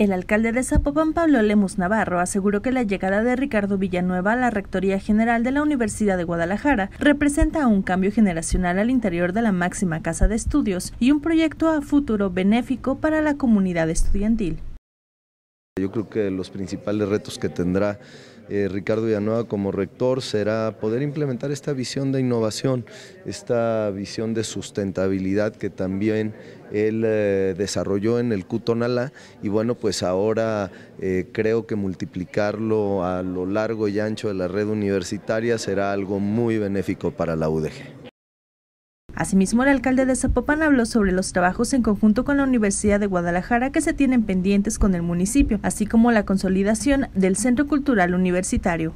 El alcalde de Zapopan, Pablo Lemus Navarro, aseguró que la llegada de Ricardo Villanueva a la Rectoría General de la Universidad de Guadalajara representa un cambio generacional al interior de la máxima casa de estudios y un proyecto a futuro benéfico para la comunidad estudiantil. Yo creo que los principales retos que tendrá eh, Ricardo Villanueva como rector será poder implementar esta visión de innovación, esta visión de sustentabilidad que también él eh, desarrolló en el CUTONALA y bueno, pues ahora eh, creo que multiplicarlo a lo largo y ancho de la red universitaria será algo muy benéfico para la UDG. Asimismo, el alcalde de Zapopan habló sobre los trabajos en conjunto con la Universidad de Guadalajara que se tienen pendientes con el municipio, así como la consolidación del Centro Cultural Universitario.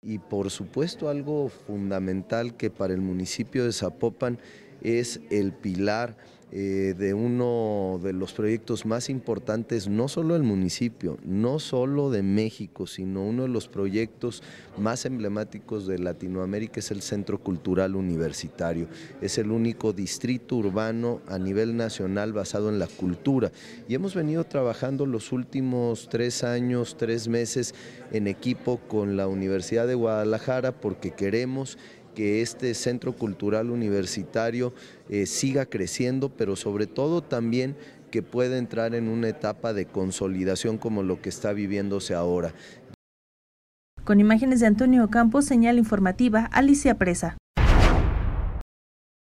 Y por supuesto algo fundamental que para el municipio de Zapopan es el pilar eh, de uno de los proyectos más importantes, no solo del municipio, no solo de México, sino uno de los proyectos más emblemáticos de Latinoamérica es el Centro Cultural Universitario. Es el único distrito urbano a nivel nacional basado en la cultura. Y hemos venido trabajando los últimos tres años, tres meses en equipo con la Universidad de Guadalajara porque queremos que este centro cultural universitario eh, siga creciendo, pero sobre todo también que pueda entrar en una etapa de consolidación como lo que está viviéndose ahora. Con imágenes de Antonio Campos, señal informativa, Alicia Presa.